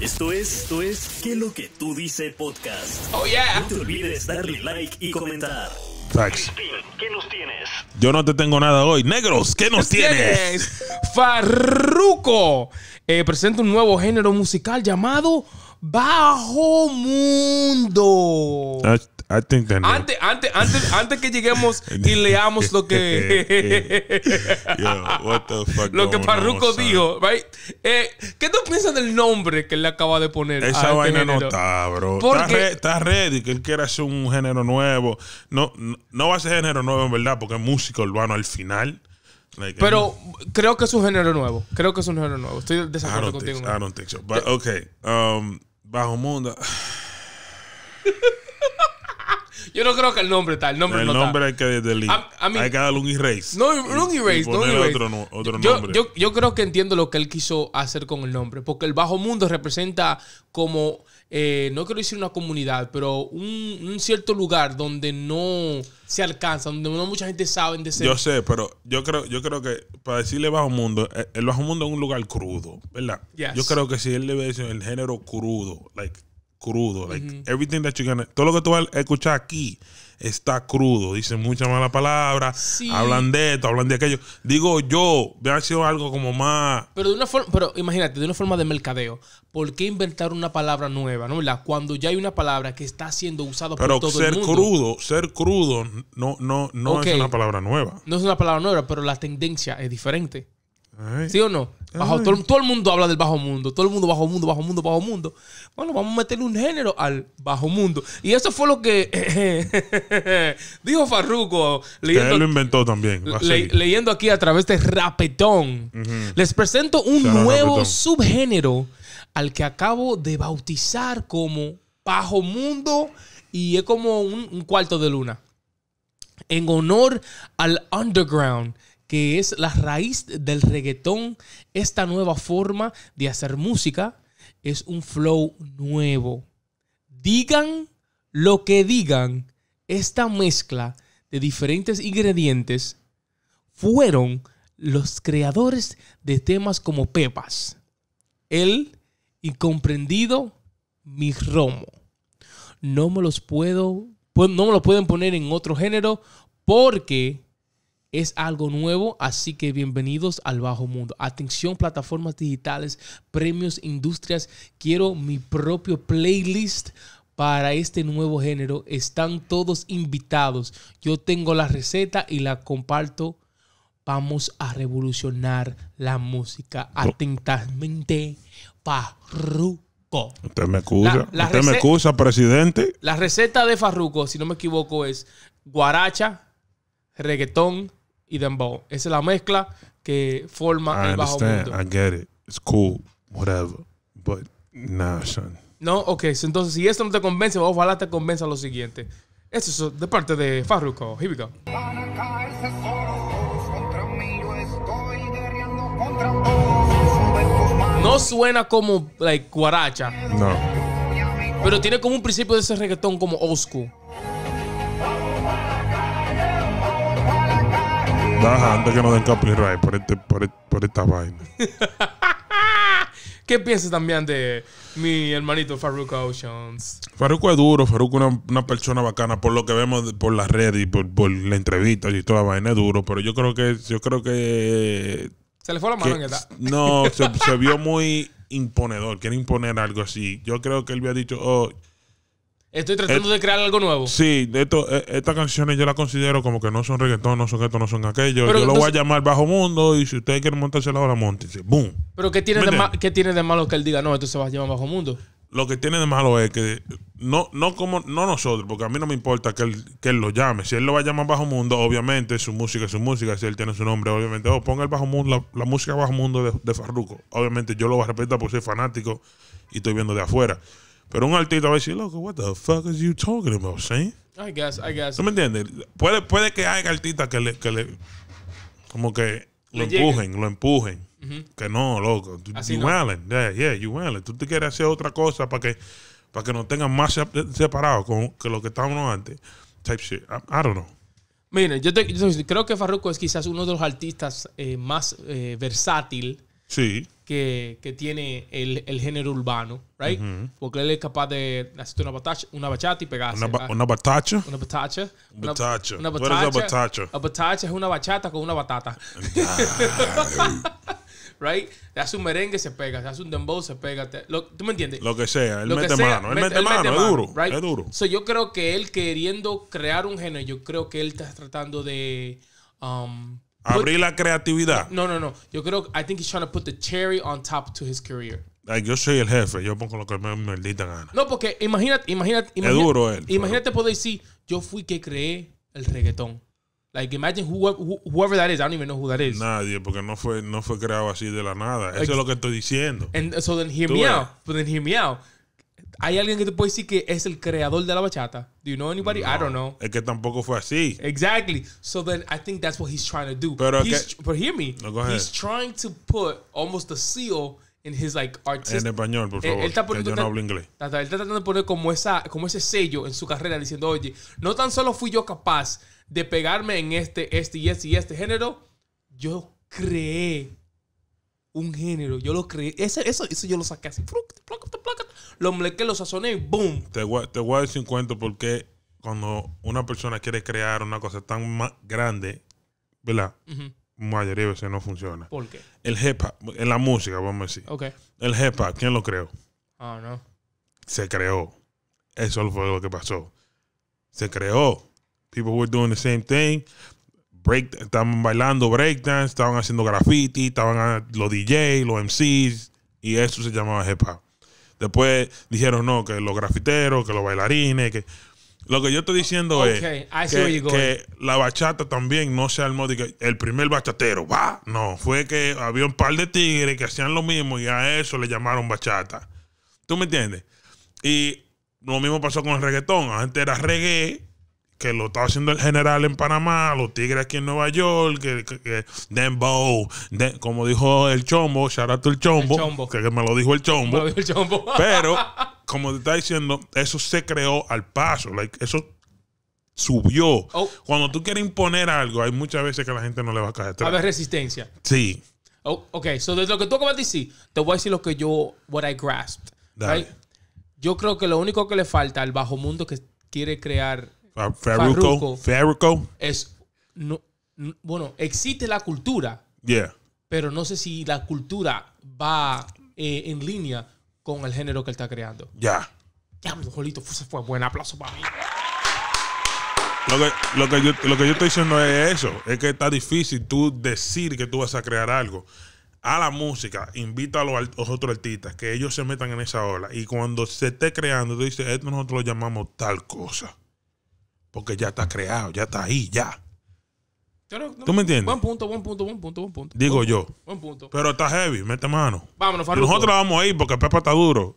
Esto es, esto es, ¿qué lo que tú dices podcast? Oh, yeah. No te olvides darle like y comentar. Thanks. ¿qué nos tienes? Yo no te tengo nada hoy. Negros, ¿qué nos tienes? Farruco eh, presenta un nuevo género musical llamado Bajo Mundo. I, think that antes, antes, antes, que lleguemos y leamos lo que. lo que Parruco dijo, right? Eh, ¿Qué tú piensas del nombre que le acaba de poner? Esa vaina no está, bro. Está, re, ready, que él quiere hacer un género nuevo. No, no, va a ser género nuevo, en verdad, porque es músico urbano al final. Pero creo que es un género nuevo. Creo que es un género nuevo. Estoy desacuerdo contigo. I don't think so. But okay. Um, Barro mundo. Yo no creo que el nombre está. El nombre el no nombre hay que Hay que darle un erase. No, un erase. no Otro, nombre. Yo, creo que entiendo lo que él quiso hacer con el nombre. Porque el bajo mundo representa como. Eh, no quiero decir una comunidad, pero un, cierto lugar donde no se alcanza, donde no mucha gente sabe de ser. Yo sé, pero yo creo, yo creo que para decirle bajo mundo, eh, el bajo mundo es un lugar crudo, ¿verdad? Yo creo que si él le ve el género crudo, like crudo. Like, everything that todo lo que tú vas a escuchar aquí está crudo. Dicen muchas malas palabras, hablan de esto, hablan de aquello. Digo yo, ha sido algo como más. Pero de una forma, pero imagínate, de una forma de mercadeo. ¿Por qué inventar una palabra nueva, no? La, cuando ya hay una palabra que está siendo usada por todo el mundo. Pero ser crudo, ser crudo no, no, no es una palabra nueva. No es una palabra nueva, pero la tendencia es diferente. ¿Sí o no? todo, el mundo habla del bajo mundo. Todo el mundo, bajo mundo, bajo mundo, bajo mundo. Bueno, vamos a meterle un género al bajo mundo. Y eso fue lo que dijo Farruko. Leyendo, él lo inventó también. leyendo aquí a través de Rapetón. Les presento un nuevo subgénero al que acabo de bautizar como bajo mundo y es como un, un cuarto de luna en honor al underground que es la raíz del reggaetón, esta nueva forma de hacer música, es un flow nuevo. Digan lo que digan, esta mezcla de diferentes ingredientes fueron los creadores de temas como Pepas, El Incomprendido, Mi Romo. No me los puedo, pues, no me los pueden poner en otro género porque es algo nuevo, así que bienvenidos al Bajo Mundo. Atención, plataformas digitales, premios, industrias. Quiero mi propio playlist para este nuevo género. Están todos invitados. Yo tengo la receta y la comparto. Vamos a revolucionar la música. Atentamente, Farruko. Usted me excusa. Usted me excusa, presidente. La receta de Farruco, si no me equivoco, es guaracha, reggaetón, y dembow. Esa es la mezcla que forma el bajo mundo. cool. Whatever. son. No, ok. Entonces, si esto no te convence, ojalá te convenza lo siguiente. Eso es de parte de Farruko. Here we No suena como, like, guaracha. No. Pero tiene como un principio de ese reggaetón como old antes que nos den copyright por, este, por, esta vaina. ¿Qué piensas también de mi hermanito Farruko Oceans? Farruko es duro, Farruko es una, persona bacana, por lo que vemos por las redes y por, por las entrevistas y toda la vaina es duro, pero yo creo que, yo creo que se le fue la mano en edad. No, se, se, vio muy imponedor, quiere imponer algo así. Yo creo que él había dicho, oh, Estoy tratando eh, de crear algo nuevo. Sí, esto, eh, estas canciones yo las considero como que no son reggaetón, no son esto, no son aquello. yo lo voy a llamar Bajo Mundo y si ustedes quieren montarse la hora, montense. ¡Boom! Pero ¿qué tiene, de ¿qué tiene de malo que él diga, no, esto se va a llamar Bajo Mundo? Lo que tiene de malo es que no, no como no nosotros, porque a mí no me importa que él, que él lo llame. Si él lo va a llamar Bajo Mundo, obviamente su música es su música. Si él tiene su nombre, obviamente, oh, ponga el Bajo Mundo, la, música Bajo Mundo de, de Farruko. Obviamente yo lo voy a respetar por ser fanático y estoy viendo de afuera. Pero un artista va a decir, loco, what the fuck is you talking about, Shane? I guess, I guess. ¿Tú me entiendes? Puede, puede que haya artistas que le, que le como que lo empujen, lo empujen. Que no, loco. Así you no. Allen. Yeah, yeah, you Allen. Tú te quieres hacer otra cosa para que, para que nos tengan más separados con, que lo que estábamos antes. Type shit. I, don't know. Mire, yo, creo que Farruko es quizás uno de los artistas eh, más versátiles. Eh, versátil. Sí que, tiene el, el, género urbano, right? Porque él es capaz de hacer una batacha, una bachata y pegarse. Una, una batacha. Una batacha. Una batacha. Una batacha. Una batacha. batacha es una bachata con una batata. right? Le hace un merengue, se pega. Le hace un dembow, se pega. ¿Tú me entiendes? Lo que sea. Él mete mano. Él mete, mano. es duro. Es duro. yo creo que él queriendo crear un género, yo creo que él está tratando de... Um, Abrir la creatividad. No, no, no. Yo creo, I think he's trying to put the cherry on top to his career. Like, yo soy el jefe, yo pongo lo que me maldita gana. No, porque imagínate, imagínate, imagínate. Imagínate poder decir, yo fui que creé el reggaetón. Like, imagine whoever, whoever, that is. I don't even know who that is. Nadie, porque no fue, no fue creado así de la nada. Eso es lo que estoy diciendo. And so then hear me out. But then hear me out. ¿Hay alguien que te puede decir que es el creador de la bachata? Do you know anybody? No, I don't know. Es que tampoco fue así. Exactly. So then I think that's what he's trying to do. Pero que, but hear me. No, he's trying to put almost a seal in his like En español, por eh, favor. Él, yo no hablo inglés. Él está tratando de poner como esa, como ese sello en su carrera diciendo, oye, no tan solo fui yo capaz de pegarme en este, este este y este género, yo creé un género. Yo lo creé. Ese, eso, eso yo lo saqué así. Lo que lo sazoné y ¡boom! Te voy, te a decir cuento porque cuando una persona quiere crear una cosa tan más grande, ¿verdad? Mayoría de veces no funciona. ¿Por qué? El hip hop, en la música, vamos a decir. Ok. El hip hop, ¿quién lo creó? Ah, no. Se creó. Eso fue lo que pasó. Se creó. People were doing the same thing estaban bailando breakdance, estaban haciendo graffiti, estaban ah, los DJs, los MCs, y eso se llamaba jepa Después dijeron, no, que los grafiteros, que los bailarines, que... Lo que yo estoy diciendo es que, la bachata también no se armó de el primer bachatero, va. No, fue que había un par de tigres que hacían lo mismo y a eso le llamaron bachata. ¿Tú me entiendes? Y lo mismo pasó con el reggaetón. gente era reggae que lo estaba haciendo el general en Panamá, los Tigres aquí en Nueva York, que, que, como dijo el Chombo, charato el Chombo, el chombo. Que, me lo dijo el Chombo. Pero, como te está diciendo, eso se creó al paso, eso subió. Oh. Cuando tú quieres imponer algo, hay muchas veces que la gente no le va a caer. A ver, resistencia. Sí. Oh, ok, so desde lo que tú acabas de decir, te voy a decir lo que yo, what I grasped. Yo creo que lo único que le falta al bajo mundo que quiere crear Farruko. Es, no, bueno, existe la cultura. Yeah. Pero no sé si la cultura va eh, en línea con el género que él está creando. Ya. Jolito, fue. Buen aplauso para mí. Lo que, yo, estoy diciendo es eso, es que está difícil tú decir que tú vas a crear algo a la música, invita a los, otros artistas que ellos se metan en esa ola. Y cuando se esté creando, tú dices, nosotros lo llamamos tal cosa porque ya está creado, ya está ahí, ya. ¿Tú me entiendes? Buen punto, buen punto, buen punto, buen punto. Digo yo. buen punto. Pero está heavy, mete mano. Vámonos, Farruko Nosotros vamos a ir porque Pepa está duro.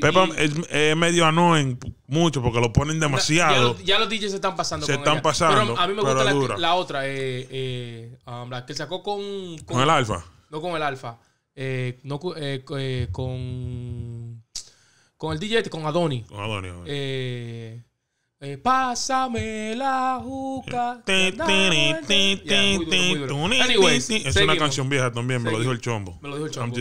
Pepa es, medio anoen mucho porque lo ponen demasiado. Ya, los DJs se están pasando. Se están pasando. Pero a mí me gusta la, otra, eh, eh, um, que sacó con, con, el Alfa. No con el Alfa. Eh, no, eh, con. Con el DJ, con Adoni. Con Adoni. Eh. Eh, pásame la juca. es una canción vieja también, me lo dijo el chombo. Me lo dijo el chombo.